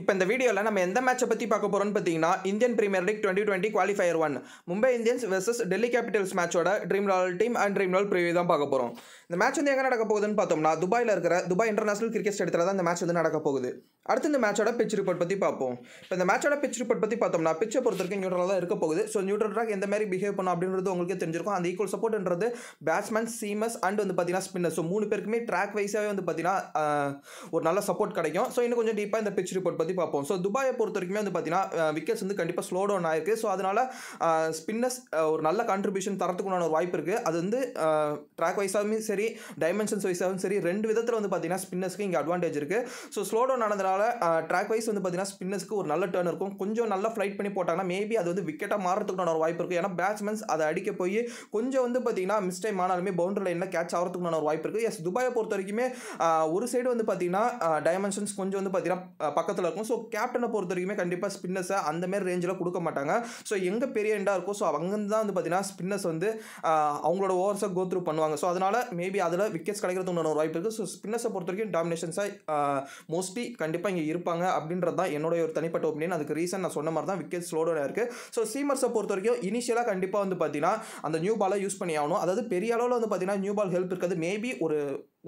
இப்போ இந்த வீடியோவில் நம்ம எந்த மேட்சை பற்றி பார்க்க போகிறோம்னு பார்த்தீங்கன்னா Indian Premier League twenty twenty qualifier one Mumbai Indians versus Delhi Capitals மேட்சோட dream royal team and dream royal preview தான் பார்க்க போகிறோம் இந்த மேட்ச் வந்து எங்கே நடக்க போகுதுன்னு பார்த்தோம்னா துபாயில் இருக்கிற துபாய் இன்டர்நேஷனல் கிரிக்கெட் ஸ்டேடியத்தில் தான் இந்த மேட்ச் வந்து நடக்க போகுது அடுத்து இந்த மேட்சோட பிச் ரிப்போர்ட் பற்றி பார்ப்போம் இப்போ இந்த மேட்சோட பிச் ரிப்போர்ட் பற்றி பார்த்தோம்னா பிச்சை பொறுத்த வரைக்கும் நியூட்ரலாக தான் இருக்க போகுது ஸோ நியூட்ரல் ட்ராக் எந்த மாதிரி பிஹேவ் பண்ணும் அப்படின்றது உங்களுக்கு தெரிஞ்சிருக்கும் அந்த ஈக்குவல் சப்போர்ட்ன்றது பேட்ஸ்மேன் சீமஸ் அண்ட் வந்து பார்த்தீங்கன்னா ஸ்பின்னர் ஸோ மூணு பேருக்குமே ட்ராக் வைஸாகவே வந்து பார்த்தீங்கன்னா ஒரு நல்ல சப்போர்ட் கிடைக்கும் ஸோ இன்னும் கொஞ்சம் டீப்பாக இந்த பிச் ரிப்போர்ட் பற்றி பார்ப்போம் ஸோ துபாயை பொறுத்த வரைக்குமே வந்து பார்த்தீங்கன்னா விக்கெட்ஸ் வந்து கண்டிப்பாக ஸ்லோ டவுன் ஆயிருக்கு ஸோ அதனால் ஸ்பின்னர்ஸ் ஒரு நல்ல கான்ட்ரிபியூஷன் தரத்துக்குண்டான ஒரு வாய்ப்பு இருக்குது அது வந்து ட்ராக் வைஸாகவும் சரி டைமென்ஷன்ஸ் வைஸாகவும் சரி ரெண்டு விதத்தில் வந்து பார்த்தீங்கன்னா ஸ்பின்னர்ஸ்க்கு இங்கே அட்வான்டேஜ் இருக்குது ஸோ ஸ்லோ டவுன் ஆனதுனால ட்ராக் வைஸ் வந்து பார்த்தீங்கன்னா ஸ்பின்னர்ஸ்க்கு ஒரு நல்ல டேர்ன் இருக்கும் கொஞ்சம் நல்லா ஃப்ளைட் பண்ணி போட்டாங்கன்னா மேபி அது வந்து விக்கெட்டாக மாறத்துக்குண்டான ஒரு வாய்ப்பு இருக்குது ஏன்னா பேட்ஸ்மேன்ஸ் அதை அடிக்க போய் கொஞ்சம் வந்து பார்த்தீங்கன்னா மிஸ்டைம் ஆனாலுமே பவுண்டரி லைனில் கேட்ச் ஆகிறதுக்குண்டான ஒரு வாய்ப்பு இருக்குது எஸ் துபாயை பொறுத்த வரைக்குமே ஒரு சைடு வந்து பார்த்தீங்கன்னா டைமென்ஷன்ஸ் கொஞ்சம் வந்து பார்த்தீங்கன்னா பக்கத்தில் இருக்கும் ஸோ கேப்டனை பொறுத்த வரைக்குமே கண்டிப்பாக ஸ்பின்னர்ஸை அந்த மாதிரி ரேஞ்சில் கொடுக்க மாட்டாங்க ஸோ எங்கே பெரிய எண்டாக இருக்கும் ஸோ அங்கேருந்து தான் வந்து பார்த்தீங்கன்னா ஸ்பின்னர்ஸ் வந்து அவங்களோட ஓவர்ஸை கோ த்ரூ பண்ணுவாங்க ஸோ அதனால் மேபி அதில் விக்கெட்ஸ் கிடைக்கிறது ஒன்று வாய்ப்பு இருக்குது ஸோ ஸ்பின்னர்ஸை பொறுத்த வரைக்கும் டாமினேஷன்ஸாக மோஸ்ட்லி கண்டிப்பாக இங்கே இருப்பாங்க அப்படின்றது தான் என்னுடைய ஒரு தனிப்பட்ட ஒப்பீனியன் அதுக்கு ரீசன் நான் சொன்ன மாதிரி தான் விக்கெட் ஸ்லோடாக இருக்குது ஸோ சீமர்ஸை பொறுத்த வரைக்கும் இனிஷியலாக கண்டிப்பாக வந்து பார்த்தீங்கன்னா அந்த நியூ பாலை யூஸ் பண்ணி ஆகணும் அதாவது பெரிய அளவில் வந்து பார்த்தீங்கன்னா நியூ பால் ஹெல்ப் இருக்குது மேபி ஒரு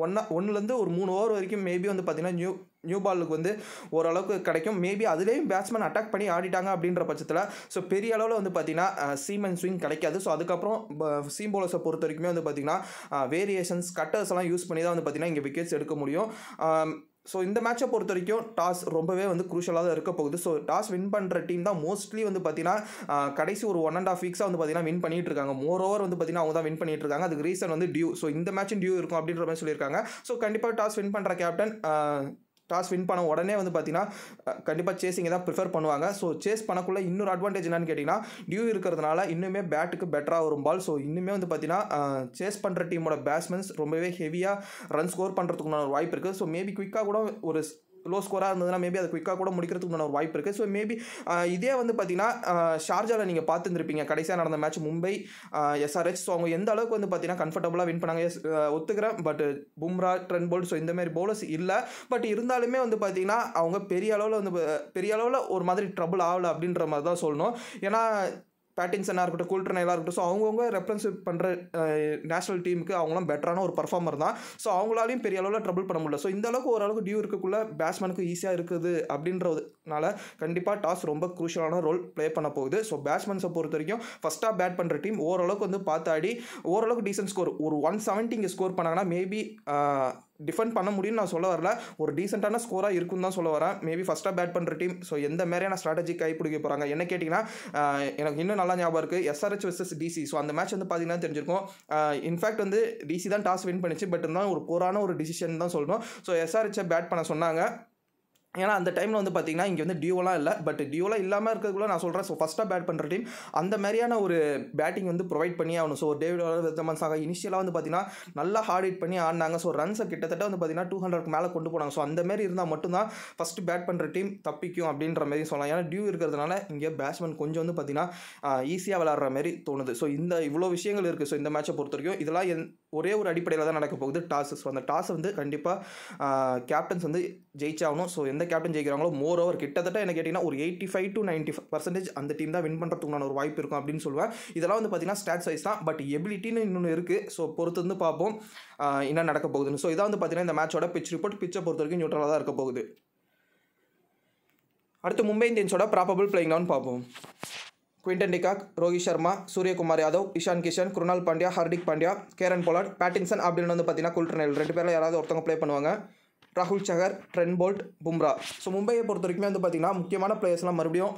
ஒன்னா ஒன்றுலேருந்து ஒரு மூணு ஓவர் வரைக்கும் மேபி வந்து பார்த்தீங்கன்னா நியூ நியூ பாலுக்கு வந்து ஓரளவுக்கு கிடைக்கும் மேபி அதுலேயும் பேட்ஸ்மேன் அட்டாக் பண்ணி ஆடிட்டாங்க அப்படின்ற பட்சத்தில் ஸோ பெரிய அளவில் வந்து பார்த்திங்கன்னா சீமன் ஸ்விங் கிடைக்காது ஸோ அதுக்கப்புறம் சீம் போலர்ஸை பொறுத்த வரைக்குமே வந்து பார்த்திங்கன்னா வேரியேஷன்ஸ் கட்டர்ஸ் எல்லாம் யூஸ் பண்ணி தான் வந்து பார்த்திங்கன்னா இங்கே விக்கெட்ஸ் எடுக்க முடியும் ஸோ இந்த மேட்சை பொறுத்த வரைக்கும் டாஸ் ரொம்பவே வந்து குரூஷலாக தான் இருக்க போகுது ஸோ டாஸ் வின் பண்ணுற டீம் தான் மோஸ்ட்லி வந்து பார்த்தீங்கன்னா கடைசி ஒரு ஒன் அண்ட் ஆஃப் வீக்ஸாக வந்து பார்த்தீங்கன்னா வின் பண்ணிட்டு இருக்காங்க மோர் ஓவர் வந்து பார்த்தீங்கன்னா அவங்க தான் வின் பண்ணிட்டு இருக்காங்க அதுக்கு ரீசன் வந்து டியூ ஸோ இந்த மேட்சும் டியூ இருக்கும் அப்படின்ற மாதிரி சொல்லியிருக்காங்க ஸோ கண்டிப்பாக டாஸ் வின் பண்ணுற கேப்டன் டாஸ் வின் பண்ண உடனே வந்து பார்த்தீங்கன்னா கண்டிப்பாக சேஸிங்கை தான் ப்ரிஃபர் பண்ணுவாங்க ஸோ சேஸ் பண்ணக்குள்ளே இன்னொரு அட்வான்டேஜ் என்னன்னு கேட்டிங்கன்னா டியூ இருக்கிறதுனால இன்னுமே பேட்டுக்கு பெட்டராக வரும் பால் ஸோ இன்னுமே வந்து பார்த்தீங்கன்னா சேஸ் பண்ணுற டீமோட பேட்ஸ்மேன்ஸ் ரொம்பவே ஹெவியாக ரன் ஸ்கோர் பண்ணுறதுக்குன்னு ஒரு வாய்ப்பு இருக்குது ஸோ மேபி குயிக்காக கூட ஒரு லோ ஸ்கோராக இருந்ததுன்னா மேபி அதை குயிக்காக கூட முடிக்கிறதுக்கு ஒரு வாய்ப்பு இருக்குது ஸோ மேபி இதே வந்து பார்த்தீங்கன்னா ஷார்ஜாவில் நீங்கள் பார்த்துருந்துருப்பீங்க கடைசியாக நடந்த மேட்ச் மும்பை எஸ்ஆர்ஹெச் ஸோ அவங்க எந்த அளவுக்கு வந்து பார்த்தீங்கன்னா கம்ஃபர்டபுளாக வின் பண்ணாங்க ஒத்துக்கிறேன் but Bumrah Trent Boult so இந்தமாதிரி போலர்ஸ் இல்லை பட் இருந்தாலுமே வந்து பார்த்தீங்கன்னா அவங்க பெரிய அளவில் வந்து பெரிய அளவில் ஒரு மாதிரி ட்ரபுள் ஆகலை அப்படின்ற மாதிரி தான் சொல்லணும் ஏன்னா பேட்டிங்ஸனாக இருக்கட்டும் கூல்ட்ரனாக இருக்கட்டும் ஸோ அவங்கவுங்க ரெஃபரன்ஸ் பண்ணுற நேஷனல் டீமுக்கு அவங்களாம் பெட்டரான ஒரு பர்ஃபார்மர் தான் ஸோ அவங்களாலையும் பெரிய அளவில் ட்ரபிள் பண்ண முடியல ஸோ இந்த அளவுக்கு ஓரளவுக்கு டியூ இருக்கக்குள்ளே பேட்ஸ்மேனுக்கு ஈஸியாக இருக்குது அப்படின்றதுனால கண்டிப்பாக டாஸ் ரொம்ப குரூஷியலான ரோல் ப்ளே பண்ண போகுது ஸோ பேட்ஸ்மேன்ஸை பொறுத்த வரைக்கும் ஃபஸ்ட்டாக பேட் பண்ணுற டீம் ஓரளவுக்கு வந்து பார்த்தாடி ஓரளவுக்கு டீசென்ட் ஸ்கோர் ஒரு ஒன் செவன்ட்டி இங்கே ஸ்கோர் பண்ணாங்கன்னா மேபி டிஃபெண்ட் பண்ண முடியும்னு நான் சொல்ல வரல ஒரு டீசெண்டான ஸ்கோராக இருக்கும்னு தான் சொல்ல வரேன் மேபி ஃபஸ்ட்டாக பேட் பண்ணுற டீம் ஸோ எந்த மாதிரியான ஸ்ட்ராட்டஜி பிடிக்க போகிறாங்க என்ன கேட்டிங்கன்னா எனக்கு இன்னும் நல்லா ஞாபகம் இருக்குது எஸ்ஆர்ஹெச் வெர்சஸ் டிசி ஸோ அந்த மேட்ச் வந்து பார்த்தீங்கன்னா தெரிஞ்சிருக்கும் இன்ஃபேக்ட் வந்து டிசி தான் டாஸ் வின் பண்ணிச்சு பட் இருந்தாலும் ஒரு போரான ஒரு டிசிஷன் தான் சொல்லணும் ஸோ எஸ்ஆர்ஹெச்சை பேட் பண்ண சொன்னாங்க ஏன்னா அந்த டைமில் வந்து பார்த்திங்கன்னா இங்கே வந்து டியூலாம் இல்லை பட் டியூவெலாம் இல்லாமல் இருக்கிறதுக்குள்ள நான் சொல்கிறேன் ஸோ ஃபஸ்ட்டாக பேட் பண்ணுற டீம் அந்த மாதிரியான ஒரு பேட்டிங் வந்து ப்ரொவைட் பண்ணி ஆகணும் ஸோ டேவிட் வித்தமன்ஸாக இனிஷியலாக வந்து பார்த்திங்கன்னா நல்லா ஹார்ட் ஹிட் பண்ணி ஆடினாங்க ஸோ ரன்ஸை கிட்டத்தட்ட வந்து பார்த்திங்கன்னா டூ ஹண்ட்ரட் மேலே கொண்டு போனாங்க ஸோ அந்த மாதிரி இருந்தால் மட்டும்தான் ஃபஸ்ட்டு பேட் பண்ணுற டீம் தப்பிக்கும் அப்படின்ற மாதிரி சொல்லலாம் ஏன்னா டியூ இருக்கிறதுனால இங்கே பேட்ஸ்மேன் கொஞ்சம் வந்து பார்த்திங்கன்னா ஈஸியாக விளாட்ற மாதிரி தோணுது ஸோ இந்த இவ்வளோ விஷயங்கள் இருக்குது ஸோ இந்த மேட்சை பொறுத்த வரைக்கும் இதெல்லாம் ஒரே ஒரு அடிப்படையில் தான் நடக்க போகுது டாஸ் ஸோ அந்த டாஸ் வந்து கண்டிப்பாக கேப்டன்ஸ் வந்து ஜெயிச்சாகணும் ஸோ எந்த கேப்டன் ஜெயிக்கிறாங்களோ மோர் ஓவர் கிட்டத்தட்ட என்ன கேட்டிங்கன்னா ஒரு eighty five to ninety percentage அந்த டீம் தான் வின் பண்ணுறதுக்குண்டான ஒரு வாய்ப்பு இருக்கும் அப்படின்னு சொல்லுவேன் இதெல்லாம் வந்து பார்த்திங்கன்னா ஸ்டாட்ஸ் வைஸ் தான் பட் எபிலிட்டின்னு இன்னொன்று இருக்குது ஸோ பொறுத்து வந்து பார்ப்போம் என்ன நடக்க போகுதுன்னு ஸோ இதான் வந்து பார்த்திங்கன்னா இந்த மேட்சோட பிச் ரிப்போர்ட் பிச்சை பொறுத்த வரைக்கும் நியூட்ரலாக தான் இருக்க போகுது அடுத்து மும்பை இந்தியன்ஸோட ப்ராபபிள் பிளேயிங் பார்ப்போம் Quinton de Kock Rohit Sharma Suryakumar Yadav Ishan Kishan Krunal Pandya Hardik Pandya Kieron Pollard Pattinson அப்படின்னு வந்து பார்த்தீங்கன்னா குல்ட்ரனல் ரெண்டு பேரில் யாராவது ஒருத்தவங்க ப்ளே பண்ணுவாங்க ராகுல் Chahar Trent Boult Bumrah so மும்பையை பொறுத்த வரைக்கும் வந்து பார்த்திங்கன்னா முக்கியமான பிளேயர்ஸ்லாம் மறுபடியும்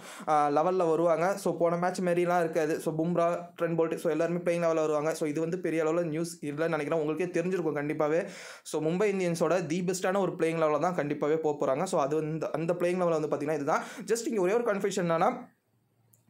லெவலில் வருவாங்க ஸோ போன மேட்ச் மாரிலாம் இருக்காது so Bumrah Trent Boult so எல்லாருமே பிளேயிங் லெவலில் வருவாங்க ஸோ இது வந்து பெரிய அளவில் நியூஸ் இல்லைன்னு நினைக்கிறேன் உங்களுக்கே தெரிஞ்சிருக்கும் கண்டிப்பாகவே ஸோ மும்பை இந்தியன்ஸோட தி பெஸ்ட்டான ஒரு பிளேயிங் லெவலில் தான் கண்டிப்பாகவே போக போகிறாங்க ஸோ அது வந்து அந்த பிளேயிங் லெவலில் வந்து பார்த்திங்கன்னா இதுதான் ஜஸ்ட் இங்கே ஒரே ஒரு கன்ஃபியூஷன் என்னன்னா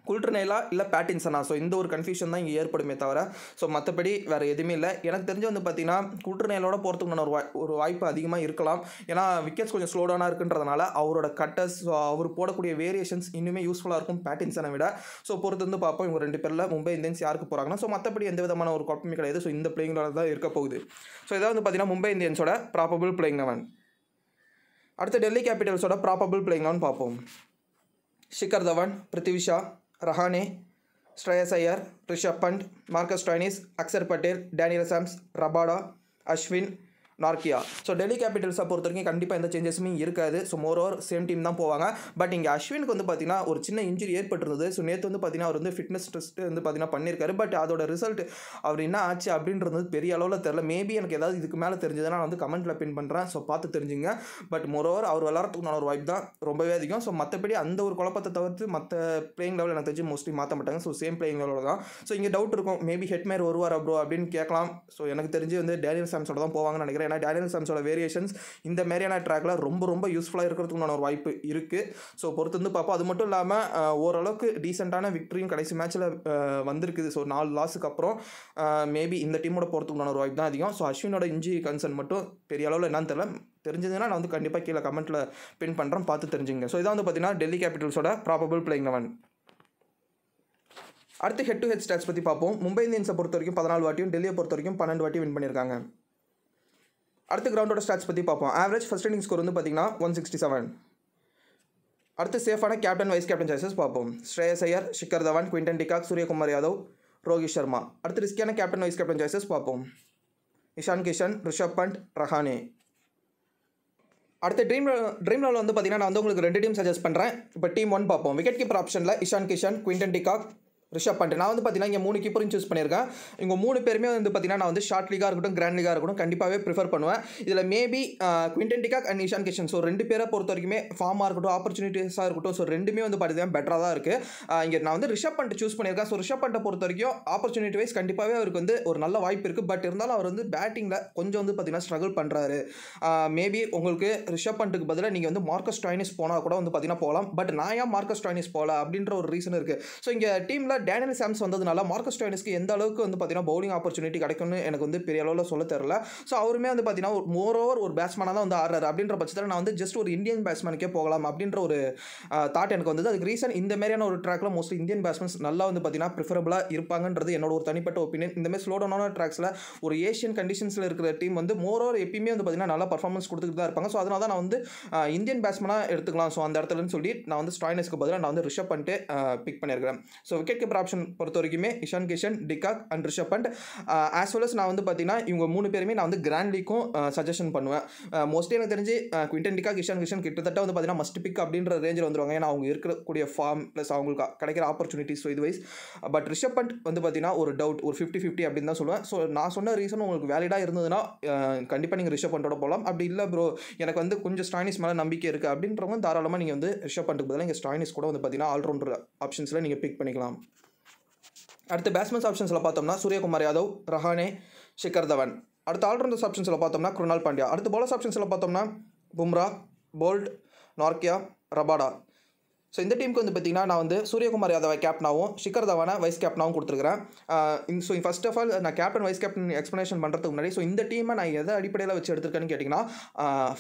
குல்ட்ரனேலா இல்லை பேட்டின்சனா ஸோ இந்த ஒரு கன்ஃபியூஷன் தான் இங்கே ஏற்படுமே தவிர ஸோ மற்றபடி வேறு எதுவுமே இல்லை எனக்கு தெரிஞ்சு வந்து பார்த்தீங்கன்னா குல்ட்ரனேலோட போகிறதுக்குன ஒரு வாய் ஒரு வாய்ப்பு அதிகமாக இருக்கலாம் ஏன்னா விக்கெட்ஸ் கொஞ்சம் ஸ்லோ டவுனாக இருக்குன்றதுனால அவரோட கட்டர்ஸ் ஸோ அவர் போடக்கூடிய வேரியேஷன்ஸ் இன்னுமே யூஸ்ஃபுல்லாக இருக்கும் பேட்டின்சனை விட ஸோ பொறுத்து வந்து பார்ப்போம் இவங்க ரெண்டு பேரில் மும்பை இந்தியன்ஸ் யாருக்கு போகிறாங்கன்னா ஸோ மற்றபடி எந்த விதமான ஒரு குழப்பமே கிடையாது ஸோ இந்த பிளேயிங் தான் இருக்க போகுது ஸோ இதாக வந்து பார்த்தீங்கன்னா மும்பை இந்தியன்ஸோட ப்ராபபிள் பிளேயிங் லெவன் அடுத்து டெல்லி கேபிட்டல்ஸோட ப்ராபபிள் பிளேயிங் லெவன் பார்ப்போம் Shikhar Dhawan Prithvi Shaw Rahane Shreyas Iyer Rishabh Pant Marcus Stoinis Axar Patel Daniel Sams Rabada Ashwin Nortje so Delhi கேபிட்டல்ஸை பொறுத்த வரைக்கும் கண்டிப்பாக எந்த சேஞ்சஸுமே இருக்காது so more over same team தான் போவாங்க பட் இங்கே அஸ்வினுக்கு வந்து பார்த்தீங்கன்னா ஒரு சின்ன இன்ஜுரி ஏற்பட்டிருந்தது ஸோ நேற்று வந்து பார்த்தீங்கன்னா அவர் வந்து ஃபிட்னஸ் டெஸ்ட் வந்து பார்த்தீங்கன்னா பண்ணியிருக்காரு பட் அதோட ரிசல்ட் அவர் என்ன ஆச்சு அப்படின்றது பெரிய அளவில் தெரில மேபி எனக்கு ஏதாவது இதுக்கு மேலே தெரிஞ்சதுன்னா நான் வந்து கமெண்ட்டில் பின் பண்ணுறேன் ஸோ பார்த்து தெரிஞ்சுங்க பட் மோர் ஓவர் அவர் விளாட்றதுக்கு ஒரு வாய்ப்பு தான் ரொம்பவே அதிகம் ஸோ மற்றபடி அந்த ஒரு குழப்பத்தை தவிர்த்து மற்ற பிளேயிங் லெவல் எனக்கு தெரிஞ்சு மோஸ்ட்லி மாற்ற மாட்டாங்க ஸோ சேம் பிளேயிங் லெவலில் தான் ஸோ இங்கே டவுட் இருக்கும் மேபி ஹெட்மேர் வருவார் அப்ரோ அப்படின்னு கேட்கலாம் ஸோ எனக்கு தெரிஞ்சு வந்து டேனியல் சாம்ஸோட தான் போவாங்கன்னு நினைக்கிறேன் மாதிரியான டைனமிசம்ஸோட வேரியேஷன்ஸ் இந்த மாதிரியான ட்ராக்ல ரொம்ப ரொம்ப யூஸ்ஃபுல்லாக இருக்கிறதுக்குண்டான ஒரு வாய்ப்பு இருக்குது ஸோ பொறுத்து வந்து பார்ப்போம் அது மட்டும் இல்லாமல் ஓரளவுக்கு டீசெண்டான விக்டரியும் கடைசி மேட்ச்சில் வந்திருக்குது ஸோ நாலு லாஸுக்கு அப்புறம் மேபி இந்த டீமோட போகிறதுக்குண்டான ஒரு வாய்ப்பு தான் அதிகம் ஸோ அஸ்வினோட இஞ்சி கன்சர்ன் மட்டும் பெரிய அளவில் என்னன்னு தெரியல தெரிஞ்சதுன்னா நான் வந்து கண்டிப்பாக கீழே கமெண்ட்டில் பின் பண்ணுறேன் பார்த்து தெரிஞ்சுங்க ஸோ இதான் வந்து பார்த்தீங்கன்னா டெல்லி கேபிட்டல்ஸோட ப்ராபபிள் பிளேயிங் லெவன் அடுத்து ஹெட் டு ஹெட் ஸ்டாட்ஸ் பற்றி பார்ப்போம் மும்பை இந்தியன்ஸை பொறுத்த வரைக்கும் பதினாலு வாட்டியும் டெல்லியை பொறுத்த வரைக்கும் பன்னெண்டு வாட்டி வின் பண்ணியிருக்காங்க அடுத்து கிரவுண்டோட ஸ்டாட்ஸ் பற்றி பார்ப்போம் ஆவரேஜ் ஃபஸ்ட் இன்னிங் ஸ்கோர் வந்து பார்த்திங்கன்னா ஒன் சிக்ஸ்டி செவன் அடுத்து சேஃபான கேப்டன் வைஸ் கேப்டன் சாய்ஸஸ் பார்ப்போம் ஸ்ரேயஸ் ஐயர் ஷிக்கர் தவான் குவிண்டன் டிகாக் சூரியகுமார் யாதவ் ரோஹித் சர்மா அடுத்து ரிஸ்கியான கேப்டன் வைஸ் கேப்டன் சாய்ஸஸ் பார்ப்போம் இஷான் கிஷன் ரிஷப் பண்ட் ரஹானே அடுத்த ட்ரீம் ட்ரீம் லெவலில் வந்து பார்த்தீங்கன்னா நான் வந்து உங்களுக்கு ரெண்டு டீம் சஜஸ்ட் பண்ணுறேன் இப்போ டீம் ஒன் பார்ப்போம் விக்கெட் கீப்பர் ஆப்ஷனில் இஷான் கிஷன் குவிண்டன் டிகாக் ரிஷப் பண்ணிட்டு நான் வந்து பார்த்தீங்கன்னா இங்கே மூணு கீப்பரும் சூஸ் பண்ணியிருக்கேன் இங்கே மூணு பேருமே வந்து பார்த்தீங்கன்னா நான் வந்து ஷார்ட் லீகாக இருக்கட்டும் கிராண்ட் லீகாக இருக்கட்டும் கண்டிப்பாகவே ப்ரிஃபர் பண்ணுவேன் இதில் maybe Quinton and Ishan Kishan so ரெண்டு பேரை பொறுத்த வரைக்குமே ஃபார்மாக இருக்கட்டும் ஆப்பர்ச்சுனிட்டிஸாக இருக்கட்டும் ஸோ ரெண்டுமே வந்து பார்த்தீங்கன்னா பெட்டராக தான் இருக்குது இங்கே நான் வந்து ரிஷப் பண்ணிட்டு சூஸ் பண்ணியிருக்கேன் ஸோ ரிஷப் பண்ணிட்ட பொறுத்த வரைக்கும் ஆப்பர்ச்சுனிட்டி வைஸ் கண்டிப்பாகவே அவருக்கு வந்து ஒரு நல்ல வாய்ப்பு இருக்குது பட் இருந்தாலும் அவர் வந்து பேட்டிங்கில் கொஞ்சம் வந்து பார்த்தீங்கன்னா ஸ்ட்ரகிள் பண்ணுறாரு மேபி உங்களுக்கு ரிஷப் பண்ணிட்டுக்கு பதிலாக நீங்கள் வந்து மார்க்கஸ் ஸ்டாயினிஸ் போனால் கூட வந்து பார்த்தீங்கன்னா போகலாம் பட் நான் ஏன் மார்க்கஸ் ஸ்டாயினிஸ் போகல அப்படின்ற ஒரு ரீசன் இருக்குது ஸோ இங்கே டீமில் டேனியல் சாம்ஸ் வந்ததுனால மார்க்கஸ் டாயினிஸ்க்கு எந்த அளவுக்கு வந்து பார்த்தீங்கன்னா பவுலிங் ஆப்பர்ச்சுனிட்டி கிடைக்கும்னு எனக்கு வந்து பெரிய அளவில் சொல்ல தெரில ஸோ அவருமே வந்து பார்த்தீங்கன்னா ஒரு மோர் ஓவர் ஒரு பேட்ஸ்மேனாக தான் வந்து ஆடுறாரு அப்படின்ற பட்சத்தில் நான் வந்து ஜஸ்ட் ஒரு இந்தியன் பேட்ஸ்மேனுக்கே போகலாம் அப்படின்ற ஒரு தாட் எனக்கு வந்தது அதுக்கு ரீசன் இந்த மாதிரியான ஒரு ட்ராக்ல மோஸ்ட்லி இந்தியன் பேட்ஸ்மேன்ஸ் நல்லா வந்து பார்த்தீங்கன்னா ப்ரிஃபரபுளாக இருப்பாங்கன்றது என்னோட ஒரு தனிப்பட்ட ஒப்பீனியன் இந்த மாதிரி ஸ்லோடனான ட்ராக்ஸில் ஒரு ஏஷியன் கண்டிஷன்ஸில் இருக்கிற டீம் வந்து மோர் ஓவர் எப்பயுமே வந்து பார்த்தீங்கன்னா நல்லா பர்ஃபார்மன்ஸ் கொடுத்துட்டு தான் இருப்பாங்க ஸோ அதனால தான் நான் வந்து இந்தியன் பேட்ஸ்மேனாக எடுத்துக்கலாம் ஸோ அந்த இடத்துலன்னு சொல்லி நான் வந்து ஸ்டாயினஸ்க்கு பதிலாக நான் வந்து ரிஷப் பண்ணிட்டு பிக் பண்ணியிருக்கிறேன் so wicket keeper opener option பொறுத்த வரைக்குமே Ishan Kishan de Kock and Rishabh Pant as well as நான் வந்து பார்த்தீங்கன்னா இவங்க மூணு பேருமே நான் வந்து கிராண்ட் லீக்கும் சஜஷன் பண்ணுவேன் மோஸ்ட்லி எனக்கு தெரிஞ்சு குவிண்டன் டிகாக் இஷான் கிஷன் கிட்டத்தட்ட வந்து பார்த்தீங்கன்னா மஸ்ட் பிக் அப்படின்ற ரேஞ்சில் வந்துருவாங்க ஏன்னா அவங்க இருக்கக்கூடிய ஃபார்ம் ப்ளஸ் அவங்களுக்கு கிடைக்கிற ஆப்பர்ச்சுனிட்டிஸ் இது வைஸ் பட் ரிஷப் பண்ட் வந்து பார்த்தீங்கன்னா ஒரு டவுட் ஒரு ஃபிஃப்டி ஃபிஃப்டி அப்படின்னு தான் சொல்லுவேன் ஸோ நான் சொன்ன ரீசன் உங்களுக்கு வேலிடாக இருந்ததுன்னா கண்டிப்பாக நீங்கள் ரிஷப் பண்ணோட போகலாம் அப்படி இல்லை ப்ரோ எனக்கு வந்து கொஞ்சம் ஸ்டாயினிஸ் மேலே நம்பிக்கை இருக்குது அப்படின்றவங்க தாராளமாக நீங்கள் வந்து ரிஷப் பண்ணுறதுக்கு பதிலாக இங்கே ஸ்டாயினிஸ் கூட வந்து பார்த்தீங்கன்னா ஆல்ரவுண்டர் ஆப்ஷன்ஸில் நீங்கள் பிக் பண்ணிக்கலாம் அடுத்து பேட்ஸ்மேன்ஸ் ஆப்ஷன்ஸில் பார்த்தோம்னா சூரியகுமார் யாதவ் ரஹானே ஷிகர் தவன் அடுத்து ஆல்ரவுண்டர்ஸ் ஆப்ஷன்ஸில் பார்த்தோம்னா குருணால் பாண்டியா அடுத்து பவுலர்ஸ் ஆப்ஷன்ஸில் பார்த்தோம்னா Bumrah Boult Nortje Rabada so இந்த டீமுக்கு வந்து பார்த்திங்கன்னா நான் வந்து சூரியகுமார் யாதவை கேப்டனாகவும் ஷிகர் தவானை வைஸ் கேப்டனாகவும் கொடுத்துருக்கிறேன் ஸோ ஃபஸ்ட் ஆஃப் ஆல் நான் கேப்டன் வைஸ் கேப்டன் எக்ஸ்ப்ளனேஷன் பண்ணுறதுக்கு முன்னாடி ஸோ இந்த டீமை நான் எதை அடிப்படையில் வச்சு எடுத்திருக்கேன்னு கேட்டிங்கன்னா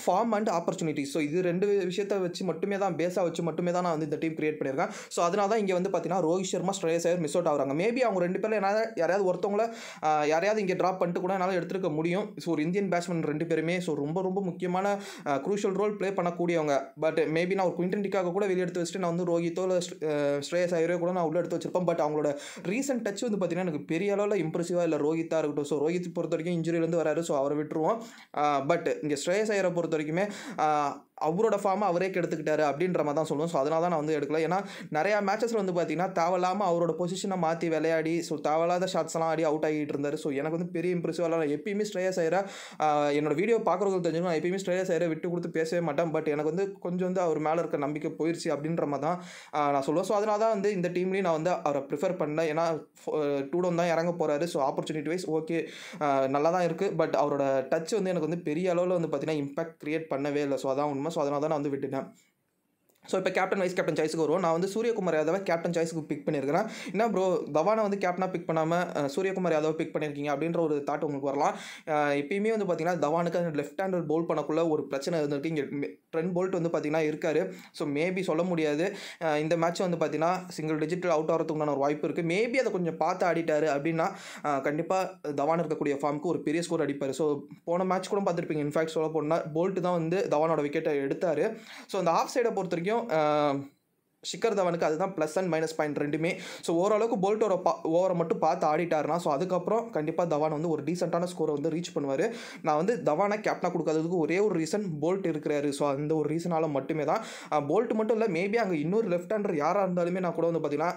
ஃபார்ம் அண்ட் ஆப்பர்ச்சுனிட்டி ஸோ இது ரெண்டு விஷயத்தை வச்சு மட்டுமே தான் பேஸாக வச்சு மட்டுமே தான் நான் வந்து இந்த டீம் கிரியேட் பண்ணியிருக்கேன் ஸோ அதனால தான் இங்கே வந்து பார்த்தீங்கன்னா ரோஹித் சர்மா ஸ்ரேயஸ் ஐயர் மிஸ் அவுட் ஆகிறாங்க மேபி அவங்க ரெண்டு பேரில் என்னால் யாரையாவது ஒருத்தவங்கள யாரையாவது இங்கே ட்ராப் பண்ணிட்டு கூட என்னால் எடுத்துருக்க முடியும் ஸோ ஒரு இந்தியன் பேட்ஸ்மேன் ரெண்டு பேருமே ஸோ ரொம்ப ரொம்ப முக்கியமான குரூஷியல் ரோல் ப்ளே பண்ணக்கூடியவங்க பட் மேபி நான் ஒரு குவிண்டன் கூட வெளியே எடுத்து வச்சுட்டு நான் வந்து ரோஹித்தோ இல்லை ஸ்ரேயஸ் ஐயரோ கூட நான் உள்ளே எடுத்து வச்சிருப்பேன் பட் அவங்களோட ரீசெண்ட் டச் வந்து பார்த்தீங்கன்னா எனக்கு பெரிய அளவில் இம்ப்ரெசிவாக இல்லை ரோஹித்தாக இருக்கட்டும் ஸோ ரோஹித் பொறுத்த வரைக்கும் இன்ஜுரியிலேருந்து வராரு ஸோ அவரை விட்டுருவோம் பட் இங்கே ஸ்ரேயஸ் ஐயரை பொறுத்த வரைக்குமே அவரோட ஃபார்மை அவரே கெடுத்துக்கிட்டாரு அப்படின்ற மாதிரி தான் சொல்லுவோம் ஸோ அதனால தான் நான் வந்து எடுக்கல ஏன்னா நிறையா மேட்சஸில் வந்து பார்த்தீங்கன்னா தேவையில்லாமல் அவரோட பொசிஷனை மாற்றி விளையாடி ஸோ தேவையில்லாத ஷாட்ஸ்லாம் ஆடி அவுட் ஆகிட்டு இருந்தார் ஸோ எனக்கு வந்து பெரிய இம்ப்ரெசிவாக நான் எப்பயுமே ஸ்ட்ரேயா செய்கிற என்னோட வீடியோ பார்க்குறவங்க தெரிஞ்சுக்கணும் நான் எப்பயுமே ஸ்ட்ரேயா செய்கிற விட்டு கொடுத்து பேசவே மாட்டேன் பட் எனக்கு வந்து கொஞ்சம் வந்து அவர் மேலே இருக்க நம்பிக்கை போயிடுச்சு அப்படின்ற மாதிரி தான் நான் சொல்லுவேன் ஸோ அதனால தான் வந்து இந்த டீம்லேயும் நான் வந்து அவரை ப்ரிஃபர் பண்ணல ஏன்னா டூ டோன் தான் இறங்க போகிறாரு ஸோ ஆப்பர்ச்சுனிட்டி வைஸ் ஓகே நல்லா தான் இருக்குது பட் அவரோட டச் வந்து எனக்கு வந்து பெரிய அளவில் வந்து பார்த்தீங்கன்னா இம்பாக்ட் க்ரியேட் பண்ணவே இல்லை ஸோ அதான் ஸோ அதனால் தான் நான் வந்து விட்டுட்டேன் ஸோ இப்போ கேப்டன் வைஸ் கேப்டன் சாய்ஸுக்கு வருவோம் நான் வந்து சூரியகுமார் யாதவ கேப்டன் சாய்ஸுக்கு பிக் பண்ணியிருக்கிறேன் என்ன ப்ரோ தவானை வந்து கேப்டனாக பிக் பண்ணாமல் சூரியகுமார் யாதவ பிக் பண்ணியிருக்கீங்க அப்படின்ற ஒரு தாட் உங்களுக்கு வரலாம் எப்பயுமே வந்து பார்த்தீங்கன்னா தவானுக்கு அந்த லெஃப்ட் ஹேண்டர் போல் பண்ணக்குள்ள ஒரு பிரச்சனை இருந்திருக்கு இங்கே ட்ரெண்ட் போல்ட் வந்து பார்த்தீங்கன்னா இருக்கார் ஸோ மேபி சொல்ல முடியாது இந்த மேட்ச் வந்து பார்த்தீங்கன்னா சிங்கிள் டிஜிட்டல் அவுட் ஆகிறதுக்குண்டான ஒரு வாய்ப்பு இருக்குது மேபி அதை கொஞ்சம் பார்த்து ஆடிட்டார் அப்படின்னா கண்டிப்பாக தவான் இருக்கக்கூடிய ஃபார்முக்கு ஒரு பெரிய ஸ்கோர் அடிப்பார் ஸோ போன மேட்ச் கூட பார்த்துருப்பீங்க இன்ஃபேக்ட் சொல்ல போனால் போல்ட்டு தான் வந்து தவானோட விக்கெட்டை எடுத்தார் ஸோ அந்த ஆஃப் சைடை பொறுத்த வரைக்கும் you know ஷிக்கர் தவனுக்கு அதுதான் ப்ளஸ் அண்ட் மைனஸ் பாயிண்ட் ரெண்டுமே ஸோ ஓரளவுக்கு போல்ட்டோட பா ஓவரை மட்டும் பார்த்து ஆடிட்டார்னா ஸோ அதுக்கப்புறம் கண்டிப்பாக தவான் வந்து ஒரு டீசெண்டான ஸ்கோரை வந்து ரீச் பண்ணுவார் நான் வந்து தவானை கேப்டனாக கொடுக்காததுக்கு ஒரே ஒரு ரீசன் போல்ட் இருக்கிறாரு ஸோ அந்த ஒரு ரீசனால் மட்டுமே தான் போல்ட் மட்டும் இல்லை மேபி அங்கே இன்னொரு லெஃப்ட் ஹேண்டர் யாராக இருந்தாலுமே நான் கூட வந்து பார்த்தீங்கன்னா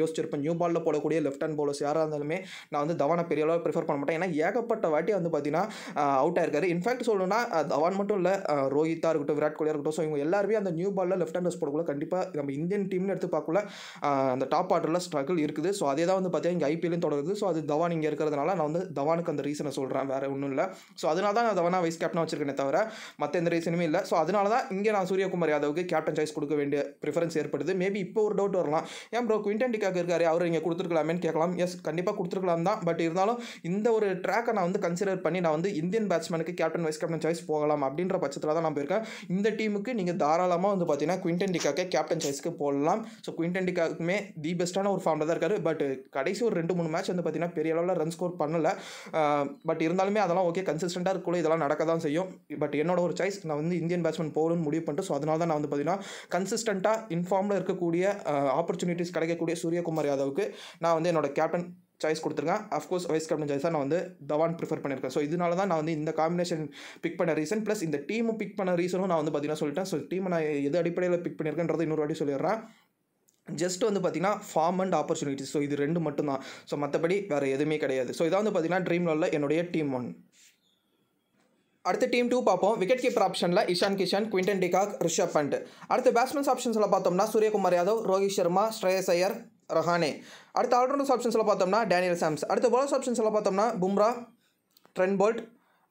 யோசிச்சிருப்பேன் நியூ பாலில் போடக்கூடிய லெஃப்ட் ஹேண்ட் போலர்ஸ் யாராக இருந்தாலுமே நான் வந்து தவானை பெரிய அளவு ப்ரிஃபர் பண்ண மாட்டேன் ஏன்னா ஏகப்பட்ட வாட்டி வந்து பார்த்தீங்கன்னா அவுட் ஆயிருக்காரு இன்ஃபேக்ட் சொல்லணும்னா தவான் மட்டும் இல்லை ரோஹித்தாக இருக்கட்டும் விராட் கோலியாக இருக்கட்டும் ஸோ இவங்க எல்லாருமே அந்த நியூ பாலில் லெஃப்ட் ஹேண்டர்ஸ் போடக்குள்ள கண்டிப்பாக நம்ம இந்தியன் டீம்னு எடுத்து பார்க்கல அந்த டாப் ஆர்டரில் ஸ்ட்ரகிள் இருக்குது ஸோ அதே தான் வந்து பார்த்தீங்கன்னா இங்கே ஐபிஎல்லையும் தொடருது ஸோ அது தவான் இங்கே இருக்கிறதுனால நான் வந்து தவானுக்கு அந்த ரீசனை சொல்கிறேன் வேறு ஒன்றும் இல்லை ஸோ அதனால தான் நான் தவானா வைஸ் கேப்டனாக வச்சிருக்கேனே தவிர மற்ற எந்த ரீசனுமே இல்லை ஸோ அதனால தான் இங்கே நான் சூரியகுமார் யாதவுக்கு கேப்டன் சாய்ஸ் கொடுக்க வேண்டிய ப்ரிஃபரன்ஸ் ஏற்படுது மேபி இப்போ ஒரு டவுட் வரலாம் ஏன் ப்ரோ குவிண்டன் டிக்காக இருக்காரு அவர் இங்கே கொடுத்துருக்கலாமே கேட்கலாம் எஸ் கண்டிப்பாக கொடுத்துருக்கலாம் தான் பட் இருந்தாலும் இந்த ஒரு ட்ராக்கை நான் வந்து கன்சிடர் பண்ணி நான் வந்து இந்தியன் பேட்ஸ்மேனுக்கு கேப்டன் வைஸ் கேப்டன் சாய்ஸ் போகலாம் அப்படின்ற பட்சத்தில் தான் நான் போயிருக்கேன் இந்த டீமுக்கு நீங்கள் தாராளமாக வந்து பார்த்தீங்கன்னா குவிண்டன் டிக்காக்க கேப்டன் சாய்ஸ்க்கு போடலாம் ஸோ குயின்டெண்டிக்காக்குமே தி பெஸ்ட்டான ஒரு ஃபார்மில் தான் இருக்காரு பட் கடைசி ஒரு ரெண்டு மூணு மேட்ச் வந்து பார்த்தீங்கன்னா பெரிய அளவில் ரன் ஸ்கோர் பண்ணலை பட் இருந்தாலுமே அதெல்லாம் ஓகே கன்சிஸ்டண்டாக இருக்கக்குள்ள இதெல்லாம் நடக்க தான் செய்யும் பட் என்னோட ஒரு சாய்ஸ் நான் வந்து இந்தியன் பேட்ஸ்மேன் போகணும்னு முடிவு பண்ணிட்டு ஸோ அதனால தான் நான் வந்து பார்த்தீங்கன்னா கன்சிஸ்டண்ட்டாக இன்ஃபார்மில் இருக்கக்கூடிய ஆப்பர்ச்சுனிட்டிஸ் கிடைக்கக்கூடிய சூரியகுமார் யாதவுக்கு நான் வந்து என்னோட கேப்டன் சாய்ஸ் கொடுத்துருக்கேன் அஃப்கோர்ஸ் வைஸ் கேப்டன் தான் நான் வந்து தவான் ப்ரிஃபர் பண்ணியிருக்கேன் ஸோ இதனால தான் நான் வந்து இந்த காம்பினேஷன் பிக் பண்ண ரீசன் ப்ளஸ் இந்த டீமும் பிக் பண்ண ரீசனும் நான் வந்து பார்த்தீங்கன்னா சொல்லிட்டேன் ஸோ டீமை நான் எது அடிப்படையில் பிக் பண்ணியிருக்கேன்றது இன்னொரு வாட்டி சொல்லிடுறேன் ஜஸ்ட் வந்து பார்த்தீங்கன்னா ஃபார்ம் அண்ட் ஆப்பர்ச்சுனிட்டிஸ் ஸோ இது ரெண்டு மட்டும்தான் ஸோ மற்றபடி வேறு எதுவுமே கிடையாது ஸோ இதான் வந்து பார்த்தீங்கன்னா ட்ரீம் லெவலில் என்னுடைய டீம் ஒன் அடுத்த டீம் டூ பார்ப்போம் விக்கெட் கீப்பர் ஆப்ஷனில் இஷான் கிஷன் குவிண்டன் டிகாக் ரிஷப் பண்ட் அடுத்த பேட்ஸ்மேன்ஸ் ஆப்ஷன்ஸில் பார்த்தோம்னா சூரியகுமார் யாதவ் ரோஹித் சர்மா ஸ்ரேயஸ் ஐயர் ரஹானே அடுத்த ஆல்ரவுண்டர்ஸ் ஆப்ஷன்ஸில் பார்த்தோம்னா டேனியல் சாம்ஸ் அடுத்த பாலர்ஸ் ஆப்ஷன்ஸில் பார்த்தோம்னா Bumrah Trent Boult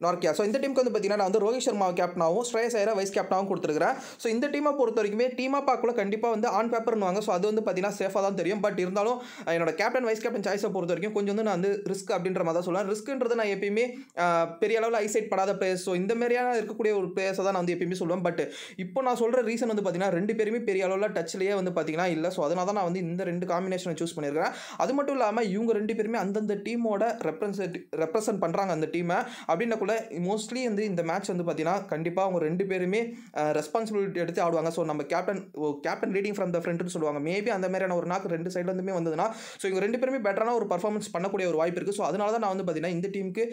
Nortje so இந்த டீமுக்கு வந்து பார்த்தீங்கன்னா நான் வந்து ரோஹித் சர்மா கேப்டனாகவும் ஸ்ரேயஸ் ஐயரா வைஸ் கேப்டனாகவும் கொடுத்துருக்கிறேன் ஸோ இந்த டீமை பொறுத்த வரைக்குமே டீமாக பார்க்கல கண்டிப்பாக வந்து ஆன் வாங்க ஸோ அது வந்து பார்த்தீங்கன்னா சேஃபாக தான் தெரியும் பட் இருந்தாலும் என்னோட கேப்டன் வைஸ் கேப்டன் சாய்ஸை பொறுத்த வரைக்கும் கொஞ்சம் வந்து நான் வந்து ரிஸ்க் அப்படின்ற மாதிரி தான் சொல்லுவேன் ரிஸ்க்குன்றது நான் எப்பயுமே பெரிய அளவில் ஐசைட் படாத பிளேஸ் ஸோ இந்த மாதிரியான இருக்கக்கூடிய ஒரு பிளேயர்ஸை தான் நான் வந்து எப்பயுமே சொல்லுவேன் பட் இப்போ நான் சொல்கிற ரீசன் வந்து பார்த்தீங்கன்னா ரெண்டு பேருமே பெரிய அளவில் டச்லேயே வந்து பார்த்தீங்கன்னா இல்லை ஸோ அதனால தான் நான் வந்து இந்த ரெண்டு காம்பினேஷனை சூஸ் பண்ணியிருக்கிறேன் அது மட்டும் இல்லாமல் இவங்க ரெண்டு பேருமே அந்தந்த டீமோட ரெப்ரசன்ட் ரெப்ரசன்ட் பண்ணுறாங்க அந்த டீமை அப்படின்னக்குள்ள மோஸ்ட்லி வந்து இந்த மேட்ச் வந்து பார்த்தீங்கன்னா கண்டிப்பாக அவங்க ரெண்டு பேருமே ரெஸ்பான்சிபிலிட்டி எடுத்து ஆடுவாங்க ஸோ நம்ம captain captain reading from the ஃப்ரெண்ட்னு சொல்லுவாங்க மேபி அந்த மாதிரியான ஒரு நாக்கு ரெண்டு சைட்லேருந்துமே வந்ததுன்னா ஸோ இவங்க ரெண்டு பேருமே பெட்டரான ஒரு பர்ஃபார்மன்ஸ் பண்ணக்கூடிய ஒரு வாய்ப்பு இருக்குது ஸோ அதனால தான் நான் வந்து பார்த்தீங்கன்னா இந்த டீமுக்கு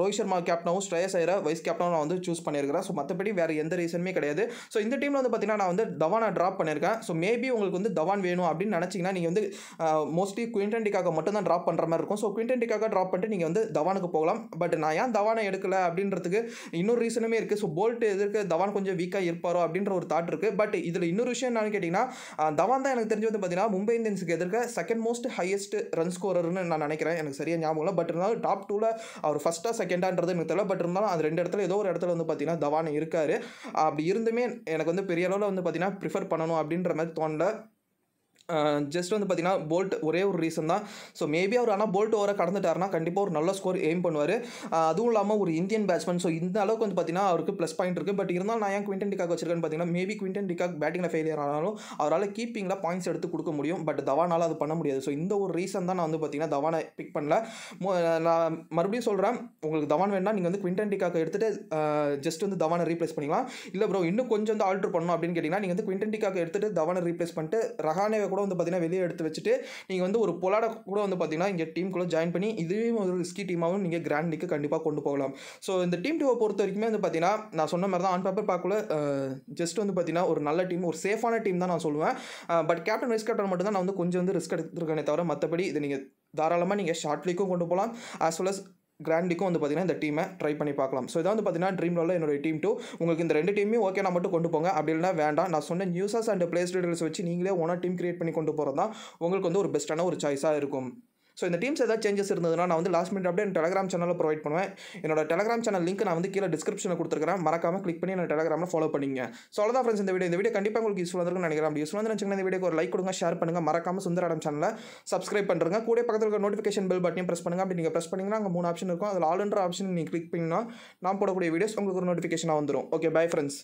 ரோஹித் சர்மா கேப்டனாகவும் ஸ்ரேயஸ் ஐயரை வைஸ் கேப்டனாகவும் நான் வந்து சூஸ் பண்ணியிருக்கிறேன் ஸோ மற்றபடி வேறு எந்த ரீசனுமே கிடையாது ஸோ இந்த டீமில் வந்து பார்த்தீங்கன்னா நான் வந்து தவானை ட்ராப் பண்ணியிருக்கேன் ஸோ மேபி உங்களுக்கு வந்து தவான் வேணும் அப்படின்னு நினச்சிங்கன்னா நீங்கள் வந்து மோஸ்ட்லி குயின்டன் டிக்காக மட்டும் தான் ட்ராப் பண்ணுற மாதிரி இருக்கும் ஸோ குயின்டன் டிக்காக ட்ராப் பண்ணிட்டு நீங்கள் வந்து தவானுக்கு போகலாம் பட் நான் ஏன் தவானை எடுக்கல அப்படின்றதுக்கு இன்னொரு ரீசனுமே இருக்குது ஸோ போல்ட் எதிர்க்க தவான் கொஞ்சம் வீக்காக இருப்பாரோ அப்படின்ற ஒரு தாட் இருக்குது பட் இதில் இன்னொரு விஷயம் என்னன்னு கேட்டிங்கன்னா தவான் தான் எனக்கு தெரிஞ்சு வந்து பார்த்தீங்கன்னா மும்பை இந்தியன்ஸுக்கு எதிர்க்க செகண்ட் மோஸ்ட் ஹையஸ்ட் ரன் ஸ்கோரர்னு நான் நினைக்கிறேன் எனக்கு சரியாக ஞாபகம் இல்லை பட் இருந்தாலும் டாப் டூவில் அவர் ஃபஸ்ட்டாக செகண்டான்றது எனக்கு தெரியல பட் இருந்தாலும் அது ரெண்டு இடத்துல ஏதோ ஒரு இடத்துல வந்து பார்த்தீங்கன்னா தவான் இருக்கார் அப்படி இருந்துமே எனக்கு வந்து பெரிய அளவில் வந்து பார்த்தீங்கன்னா ப்ரிஃபர் பண்ணணும் அப்படின்ற மாதிரி தோணலை ஜஸ்ட் வந்து பார்த்தீங்கன்னா போல்ட் ஒரே ஒரு ரீசன் தான் ஸோ மேபி அவர் ஆனால் போல்ட் ஓவராக கடந்துட்டார்னா கண்டிப்பாக ஒரு நல்ல ஸ்கோர் எய்ம் பண்ணுவார் அதுவும் இல்லாமல் ஒரு இந்தியன் பேட்ஸ்மேன் ஸோ இந்த அளவுக்கு வந்து பார்த்தீங்கன்னா அவருக்கு ப்ளஸ் பாயிண்ட் இருக்குது பட் இருந்தாலும் நான் ஏன் குவிண்டன் டிகாக் வச்சிருக்கேன்னு பார்த்தீங்கன்னா மேபி குவிண்டன் டிகாக் பேட்டிங்கில் ஃபெயிலியர் ஆனாலும் அவரால் கீப்பிங்கில் பாயிண்ட்ஸ் எடுத்து கொடுக்க முடியும் பட் தவானால் அது பண்ண முடியாது ஸோ இந்த ஒரு ரீசன் தான் நான் வந்து பார்த்திங்கன்னா தவானை பிக் பண்ணல நான் மறுபடியும் சொல்கிறேன் உங்களுக்கு தவான் வேணால் நீங்கள் வந்து குவிண்டன் டிகாக் எடுத்துகிட்டு ஜஸ்ட் வந்து தவானை ரீப்ளேஸ் பண்ணிக்கலாம் இல்லை ப்ரோ இன்னும் கொஞ்சம் வந்து ஆல்ட்ரு பண்ணணும் அப்படின்னு கேட்டிங்கன்னா நீங்கள் வந்து குவிண்டன் டிகாக் எடுத்துகிட்டு தவானை ரீப்ளேஸ் பண்ணிட்டு ரஹானேவை கூட வந்து பார்த்தீங்கன்னா வெளியே எடுத்து வச்சுட்டு நீங்கள் வந்து ஒரு பொலாட கூட வந்து பார்த்தீங்கன்னா இங்கே டீமுக்குள்ளே ஜாயின் பண்ணி இதுவே ஒரு ரிஸ்கி டீமாகவும் நீங்கள் கிராண்ட் கண்டிப்பாக கொண்டு போகலாம் ஸோ இந்த டீம் டூவை பொறுத்த வரைக்குமே வந்து பார்த்தீங்கன்னா நான் சொன்ன மாதிரி தான் ஆன் பேப்பர் பார்க்கல ஜஸ்ட் வந்து பார்த்தீங்கன்னா ஒரு நல்ல டீம் ஒரு சேஃபான டீம் தான் நான் சொல்லுவேன் பட் கேப்டன் வைஸ் கேப்டன் மட்டும் தான் நான் வந்து கொஞ்சம் வந்து ரிஸ்க் எடுத்துருக்கேனே தவிர மற்றபடி இது நீங்கள் தாராளமாக நீங்கள் ஷார்ட் லீக்கும் கொண்டு போகலாம் ஆஸ் வெல் அஸ் கிராண்டிக்கும் வந்து பார்த்தீங்கன்னா இந்த டீமை ட்ரை பண்ணி பார்க்கலாம் ஸோ இதான் வந்து பார்த்தீங்கன்னா ட்ரீம் லோவில் என்னோட டீம் டூ உங்களுக்கு இந்த ரெண்டு டீமே ஓகே நான் மட்டும் கொண்டு போங்க அப்படி இல்லைனா வேண்டாம் நான் சொன்ன நியூஸஸ் அண்ட் பிளேஸ் டீட்டெயில்ஸ் வச்சு நீங்களே ஒன்றா டீம் கிரியேட் பண்ணி கொண்டு போகிறது தான் உங்களுக்கு வந்து ஒரு பெஸ்ட்டான ஒரு சாய்ஸாக இருக்கும் ஸோ இந்த டீம்ஸ் ஏதாவது சேஞ்சஸ் இருந்ததுன்னா நான் வந்து லாஸ்ட் மினிட் அப்படியே என் டெலகிராம் சேனலில் ப்ரொவைட் பண்ணுவேன் என்னோட டெலகிராம் சேனல் லிங்க் நான் வந்து கீழே டிஸ்கிரிப்ஷனில் கொடுத்துருக்கேன் மறக்காமல் கிளிக் பண்ணி நான் டெலகிராமில் ஃபாலோ பண்ணிங்க ஸோ அவ்வளோதான் ஃப்ரெண்ட்ஸ் இந்த வீடியோ இந்த வீடியோ கண்டிப்பாக உங்களுக்கு யூஸ்ஃபுல்லாக இருக்கும்னு நினைக்கிறேன் அப்படி யூஸ்ஃபுல்லாக இருந்துச்சுன்னா இந்த வீடியோக்கு ஒரு லைக் கொடுங்க ஷேர் பண்ணுங்கள் மறக்காமல் சுந்தராடம் சேனலை சப்ஸ்கிரைப் பண்ணுறங்க கூட பக்கத்தில் இருக்க நோட்டிஃபிகேஷன் பெல் பட்டனையும் ப்ரெஸ் பண்ணுங்கள் அப்படி நீங்கள் ப்ரெஸ் பண்ணிங்கன்னா அங்கே மூணு ஆப்ஷன் இருக்கும் அதில் ஆல் ஆப்ஷன் நீங்கள் கிளிக் பண்ணிங்கன்னா நான் போடக்கூடிய வீடியோஸ் உங்களுக்கு ஒரு நோட்டிஃபிகேஷனாக வந்துடும் ஓகே பை ஃப்ரெண்ட்ஸ்